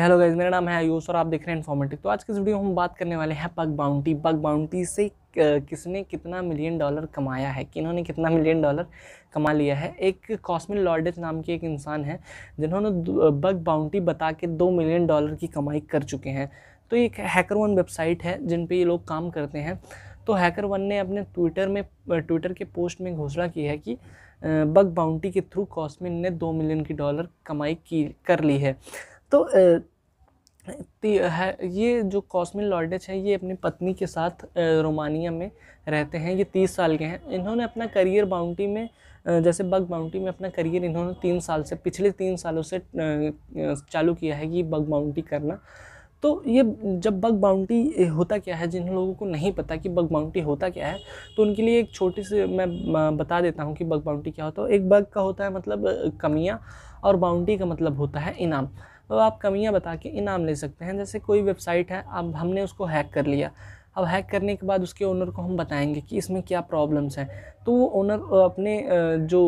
hello guys मेरा नाम है आयुष और आप देख रहे हैं इन्फॉर्मेटिव तो आज की वीडियो में हम बात करने वाले हैं पग बाउंटी पग बाउंटी से किसने कितना मिलियन डॉलर कमाया है कि इन्होंने कितना मिलियन डॉलर कमा लिया है एक कॉस्मिन लॉर्डेज नाम के एक इंसान है जिन्होंने बग बाउंटी बता के दो मिलियन डॉलर की कमाई कर चुके हैं तो एक हैकर वन वेबसाइट है जिन पर ये लोग काम करते हैं तो हैकर वन ने अपने ट्विटर में ट्विटर के पोस्ट में घोषणा की है कि बग बाउंटी के थ्रू कॉस्मिन ने दो मिलियन की डॉलर कमाई की कर ली है तो है ये जो कॉस्मिन लॉर्डेज है ये अपनी पत्नी के साथ रोमानिया में रहते हैं ये तीस साल के हैं इन्होंने अपना करियर बाउंटी में जैसे बग बाउंटी में अपना करियर इन्होंने तीन साल से पिछले तीन सालों से चालू किया है कि बग बाउंटी करना तो ये जब बग बाउंटी होता क्या है जिन लोगों को नहीं पता कि बग बाउंटी होता क्या है तो उनके लिए एक छोटी सी मैं बता देता हूँ कि बग बाउंटी क्या होता है एक बग का होता है मतलब कमियाँ और बाउंटी का मतलब होता है इनाम तो आप कमियाँ बता के इनाम ले सकते हैं जैसे कोई वेबसाइट है अब हमने उसको हैक कर लिया अब हैक करने के बाद उसके ओनर को हम बताएंगे कि इसमें क्या प्रॉब्लम्स हैं तो वो ओनर अपने जो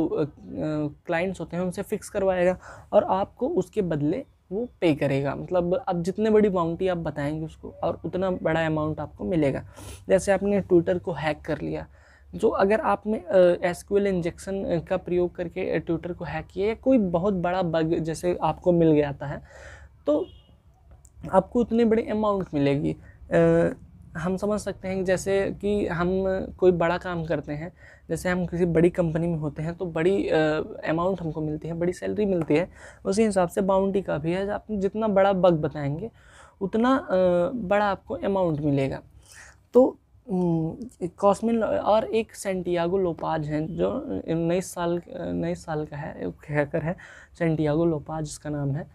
क्लाइंट्स होते हैं उनसे फ़िक्स करवाएगा और आपको उसके बदले वो पे करेगा मतलब अब जितने बड़ी बाउंटी आप बताएंगे उसको और उतना बड़ा अमाउंट आपको मिलेगा जैसे आपने ट्विटर को हैक कर लिया जो अगर आपने एसक्यूएल इंजेक्शन का प्रयोग करके ट्विटर को हैक किया या कोई बहुत बड़ा बग जैसे आपको मिल गया था है तो आपको उतने बड़े अमाउंट मिलेगी आ, हम समझ सकते हैं जैसे कि हम कोई बड़ा काम करते हैं जैसे हम किसी बड़ी कंपनी में होते हैं तो बड़ी अमाउंट हमको मिलती है बड़ी सैलरी मिलती है उसी हिसाब से बाउंड्री का भी है आप जितना बड़ा बग बताएंगे उतना आ, बड़ा आपको अमाउंट मिलेगा तो हम्म, कॉस्मिन और एक सेंटियागो लोपाज हैं जो उन्नीस साल उन्नीस साल का है हैकर है सेंटियागो लोपाज इसका नाम है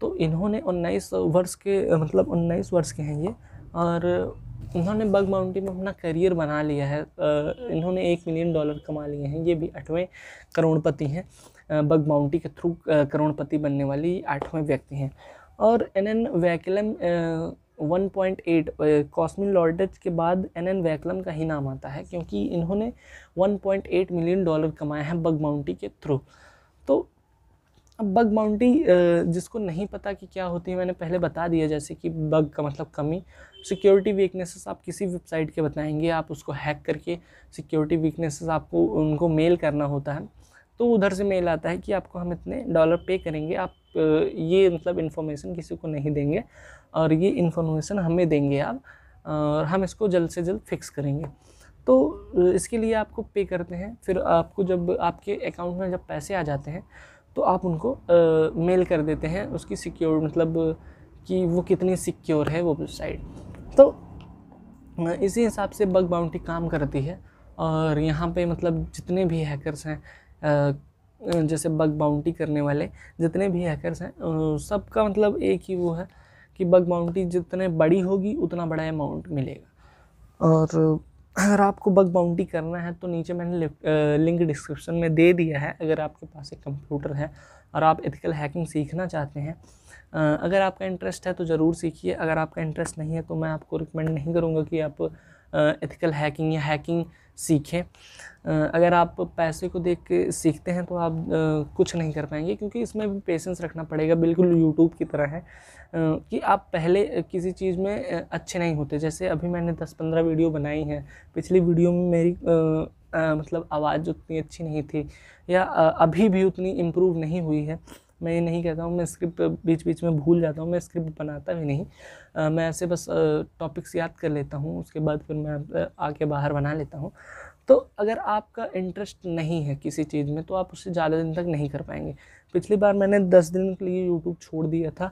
तो इन्होंने उन्नीस वर्ष के मतलब उन्नीस वर्ष के हैं ये और इन्होंने बग माउंटी में अपना करियर बना लिया है इन्होंने एक मिलियन डॉलर कमा लिए हैं ये भी आठवें करोड़पति हैं बग माउंटी के थ्रू करोड़पति बनने वाली आठवें व्यक्ति हैं और एन एन वैकलम 1.8 कॉस्मिन लॉर्डेज के बाद एन एन वैकलम का ही नाम आता है क्योंकि इन्होंने 1.8 मिलियन डॉलर कमाए हैं बग माउंटी के थ्रू तो अब बग माउंटी जिसको नहीं पता कि क्या होती है मैंने पहले बता दिया जैसे कि बग का मतलब कमी सिक्योरिटी वीकनेसेस आप किसी वेबसाइट के बताएंगे आप उसको हैक करके सिक्योरिटी वीकनेसेस आपको उनको मेल करना होता है तो उधर से मेल आता है कि आपको हम इतने डॉलर पे करेंगे आप ये मतलब इन्फॉर्मेशन किसी को नहीं देंगे और ये इन्फॉर्मेशन हमें देंगे आप और हम इसको जल्द से जल्द फिक्स करेंगे तो इसके लिए आपको पे करते हैं फिर आपको जब आपके अकाउंट में जब पैसे आ जाते हैं तो आप उनको आ, मेल कर देते हैं उसकी सिक्योर मतलब कि वो कितनी सिक्योर है वो वेबसाइट तो इसी हिसाब से बग बाउंटी काम करती है और यहाँ पे मतलब जितने भी हैकर्स हैं जैसे बग बाउंटी करने वाले जितने भी हैकर्स हैं सबका मतलब एक ही वो है कि बग बाउंटी जितने बड़ी होगी उतना बड़ा अमाउंट मिलेगा और अगर आपको बग बाउंटी करना है तो नीचे मैंने लिंक डिस्क्रिप्शन में दे दिया है अगर आपके पास एक कंप्यूटर है और आप एथिकल हैकिंग सीखना चाहते हैं अगर आपका इंटरेस्ट है तो ज़रूर सीखिए अगर आपका इंटरेस्ट नहीं है तो मैं आपको रिकमेंड नहीं करूँगा कि आप एथिकल हैकिंग या हैकिंग सीखें अगर आप पैसे को देख के सीखते हैं तो आप कुछ नहीं कर पाएंगे क्योंकि इसमें भी पेशेंस रखना पड़ेगा बिल्कुल यूट्यूब की तरह है कि आप पहले किसी चीज़ में अच्छे नहीं होते जैसे अभी मैंने दस पंद्रह वीडियो बनाई हैं पिछली वीडियो में मेरी आ, मतलब आवाज़ उतनी अच्छी नहीं थी या आ, अभी भी उतनी इम्प्रूव नहीं हुई है मैं ये नहीं कहता हूँ मैं स्क्रिप्ट बीच बीच में भूल जाता हूँ मैं स्क्रिप्ट बनाता भी नहीं आ, मैं ऐसे बस टॉपिक्स याद कर लेता हूँ उसके बाद फिर मैं आके बाहर बना लेता हूँ तो अगर आपका इंटरेस्ट नहीं है किसी चीज़ में तो आप उससे ज़्यादा दिन तक नहीं कर पाएंगे पिछली बार मैंने दस दिन के लिए यूट्यूब छोड़ दिया था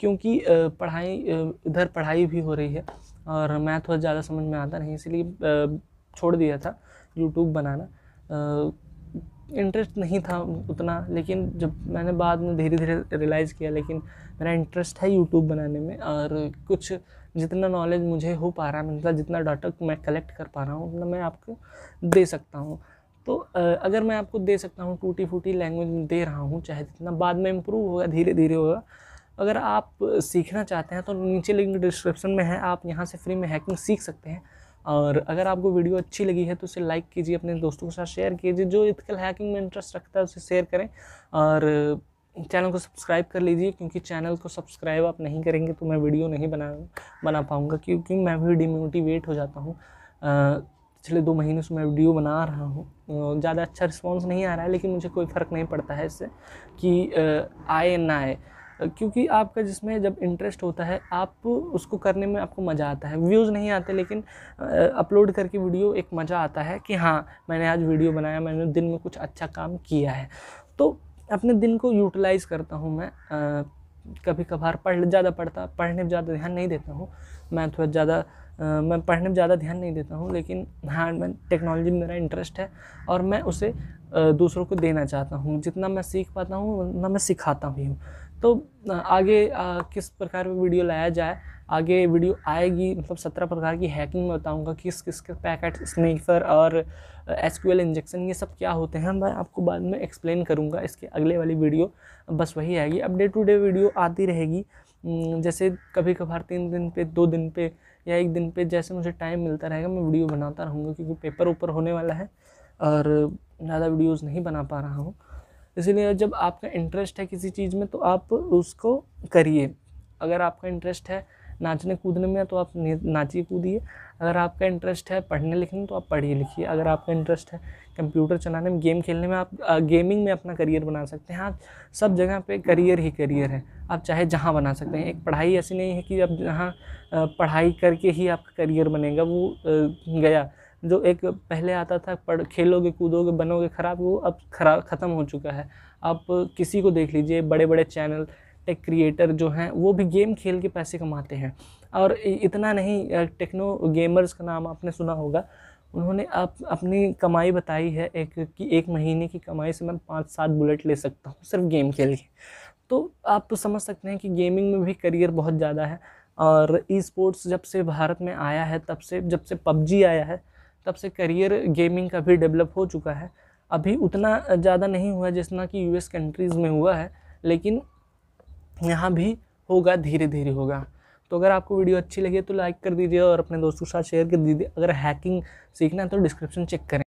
क्योंकि पढ़ाई इधर पढ़ाई भी हो रही है और मैथ थोड़ा ज़्यादा समझ में आता नहीं इसलिए छोड़ दिया था यूट्यूब बनाना इंटरेस्ट नहीं था उतना लेकिन जब मैंने बाद में धीरे धीरे रियलाइज़ किया लेकिन मेरा इंटरेस्ट है यूट्यूब बनाने में और कुछ जितना नॉलेज मुझे हो पा रहा है मतलब जितना डाटा मैं कलेक्ट कर पा रहा हूँ उतना मैं आपको दे सकता हूँ तो अगर मैं आपको दे सकता हूँ टूटी फूटी लैंग्वेज में दे रहा हूँ चाहे जितना बाद में इम्प्रूव होगा धीरे धीरे होगा अगर आप सीखना चाहते हैं तो नीचे लिंक डिस्क्रिप्शन में है आप यहाँ से फ्री में हैकिंग सीख सकते हैं और अगर आपको वीडियो अच्छी लगी है तो उसे लाइक कीजिए अपने दोस्तों के साथ शेयर कीजिए जो इथिकल हैकिंग में इंटरेस्ट रखता है उसे शेयर करें और चैनल को सब्सक्राइब कर लीजिए क्योंकि चैनल को सब्सक्राइब आप नहीं करेंगे तो मैं वीडियो नहीं बना बना पाऊँगा क्योंकि मैं भी डिमोटिवेट हो जाता हूँ पिछले दो महीने से मैं वीडियो बना रहा हूँ ज़्यादा अच्छा रिस्पॉन्स नहीं आ रहा है लेकिन मुझे कोई फ़र्क नहीं पड़ता है इससे कि आए ना आए क्योंकि आपका जिसमें जब इंटरेस्ट होता है आप उसको करने में आपको मज़ा आता है व्यूज़ नहीं आते लेकिन अपलोड करके वीडियो एक मज़ा आता है कि हाँ मैंने आज वीडियो बनाया मैंने दिन में कुछ अच्छा काम किया है तो अपने दिन को यूटिलाइज़ करता हूँ मैं आ, कभी कभार पढ़ ज़्यादा पढ़ता पढ़ने पर ज़्यादा ध्यान नहीं देता हूँ मैं थोड़ा ज़्यादा मैं पढ़ने पर ज़्यादा ध्यान नहीं देता हूँ लेकिन हाँ मैं टेक्नोलॉजी में मेरा इंटरेस्ट है और मैं उसे दूसरों को देना चाहता हूँ जितना मैं सीख पाता हूँ उतना मैं सिखाता भी हूँ तो आगे आ, किस प्रकार में वीडियो लाया जाए आगे वीडियो आएगी मतलब सत्रह प्रकार की हैकिंग में बताऊँगा किस किस के पैकेट स्नेफर और एस इंजेक्शन ये सब क्या होते हैं मैं आपको बाद में एक्सप्लेन करूँगा इसके अगले वाली वीडियो बस वही आएगी अब डे टू डे वीडियो आती रहेगी जैसे कभी कभार तीन दिन पे दो दिन पे या एक दिन पे जैसे मुझे टाइम मिलता रहेगा मैं वीडियो बनाता रहूँगा क्योंकि पेपर ऊपर होने वाला है और ज़्यादा वीडियोज़ नहीं बना पा रहा हूँ इसलिए जब आपका इंटरेस्ट है किसी चीज़ में तो आप उसको करिए अगर आपका इंटरेस्ट है नाचने कूदने में तो आप नाचिए कूदिए अगर आपका इंटरेस्ट है पढ़ने लिखने में तो आप पढ़िए लिखिए अगर आपका इंटरेस्ट है कंप्यूटर चलाने में गेम खेलने में आप गेमिंग में अपना करियर बना सकते हैं हाँ सब जगह पे करियर ही करियर है आप चाहे जहाँ बना सकते हैं एक पढ़ाई ऐसी नहीं है कि आप जहाँ पढ़ाई करके ही आपका करियर बनेगा वो गया जो एक पहले आता था पढ़ खेलोगे कूदोगे बनोगे ख़राब वो अब खराब ख़त्म हो चुका है आप किसी को देख लीजिए बड़े बड़े चैनल टेक क्रिएटर जो हैं वो भी गेम खेल के पैसे कमाते हैं और इतना नहीं टेक्नो गेमर्स का नाम आपने सुना होगा उन्होंने आप अपनी कमाई बताई है एक कि एक महीने की कमाई से मैं पाँच सात बुलेट ले सकता हूँ सिर्फ गेम खेल के तो आप तो समझ सकते हैं कि गेमिंग में भी करियर बहुत ज़्यादा है और ई स्पोर्ट्स जब से भारत में आया है तब से जब से पबजी आया है तब से करियर गेमिंग का भी डेवलप हो चुका है अभी उतना ज़्यादा नहीं हुआ जितना कि यूएस कंट्रीज़ में हुआ है लेकिन यहाँ भी होगा धीरे धीरे होगा तो अगर आपको वीडियो अच्छी लगी तो लाइक कर दीजिए और अपने दोस्तों के साथ शेयर कर दीजिए अगर हैकिंग सीखना है तो डिस्क्रिप्शन चेक करें